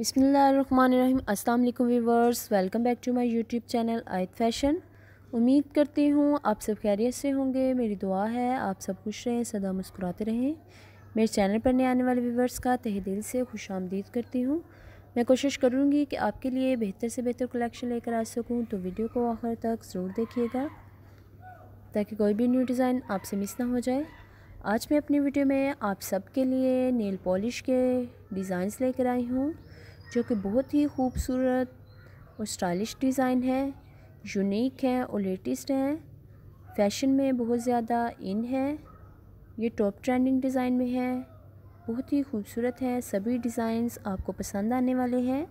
बिसमीम अस्सलाम वालेकुम viewers welcome back to my YouTube channel Ayat fashion उम्मीद करती हूँ आप सब खैरियत से होंगे मेरी दुआ है आप सब खुश रहें सदा मुस्कुराते रहें मेरे चैनल पर नए आने वाले व्यूवर्स का तहे दिल से खुश आमदीद करती हूँ मैं कोशिश करूँगी कि आपके लिए बेहतर से बेहतर कलेक्शन लेकर आ सकूँ तो वीडियो को आखिर तक ज़रूर देखिएगा ताकि कोई भी न्यू डिज़ाइन आपसे मिस ना हो जाए आज मैं अपनी वीडियो में आप सब के लिए नेल पॉलिश के डिज़ाइंस लेकर आई हूँ जो कि बहुत ही खूबसूरत और स्टाइलिश डिज़ाइन है यूनिक है और लेटेस्ट हैं फैशन में बहुत ज़्यादा इन है ये टॉप ट्रेंडिंग डिज़ाइन में है बहुत ही खूबसूरत है सभी डिज़ाइंस आपको पसंद आने वाले हैं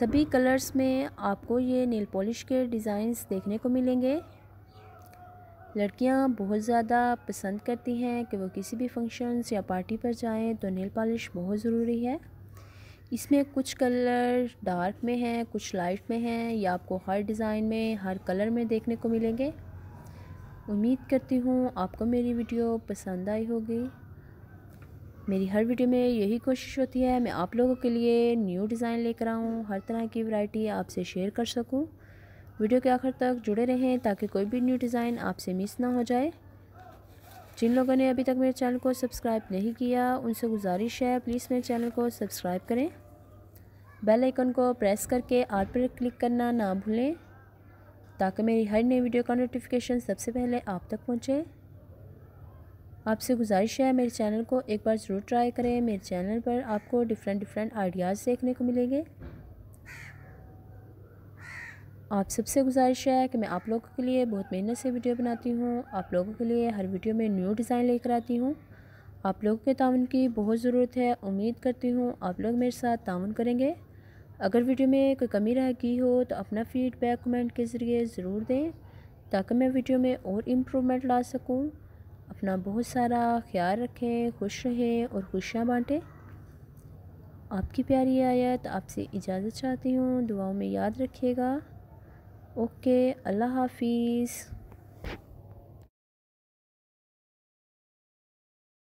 सभी कलर्स में आपको ये नेल पॉलिश के डिज़ाइंस देखने को मिलेंगे लड़कियां बहुत ज़्यादा पसंद करती हैं कि वो किसी भी फंक्शंस या पार्टी पर जाएं तो नेल पॉलिश बहुत ज़रूरी है इसमें कुछ कलर डार्क में हैं कुछ लाइट में हैं या आपको हर डिज़ाइन में हर कलर में देखने को मिलेंगे उम्मीद करती हूँ आपको मेरी वीडियो पसंद आई होगी मेरी हर वीडियो में यही कोशिश होती है मैं आप लोगों के लिए न्यू डिज़ाइन लेकर आऊँ हर तरह की वैरायटी आपसे शेयर कर सकूँ वीडियो के आखिर तक जुड़े रहें ताकि कोई भी न्यू डिज़ाइन आपसे मिस ना हो जाए जिन लोगों ने अभी तक मेरे चैनल को सब्सक्राइब नहीं किया उनसे गुजारिश है प्लीज़ मेरे चैनल को सब्सक्राइब करें बेल आइकन को प्रेस करके आल पर क्लिक करना ना भूलें ताकि मेरी हर नई वीडियो का नोटिफिकेशन सबसे पहले आप तक पहुँचे आपसे गुजारिश है मेरे चैनल को एक बार ज़रूर ट्राई करें मेरे चैनल पर आपको डिफरेंट डिफरेंट आइडियाज़ देखने को मिलेंगे आप सबसे गुजारिश है कि मैं आप लोगों के लिए बहुत मेहनत से वीडियो बनाती हूँ आप लोगों के लिए हर वीडियो में न्यू डिज़ाइन लेकर आती हूँ आप लोगों के ताउन की बहुत ज़रूरत है उम्मीद करती हूँ आप लोग मेरे साथ तावन करेंगे अगर वीडियो में कोई कमी रह गई हो तो अपना फीडबैक कमेंट के ज़रिए ज़रूर दें ताकि मैं वीडियो में और इम्प्रूवमेंट ला सकूँ अपना बहुत सारा ख्याल रखें खुश रहें और खुशियाँ बाँटें आपकी प्यारी आयत आपसे इजाज़त चाहती हूँ दुआओं में याद रखिएगा ओके अल्लाह हाफिज़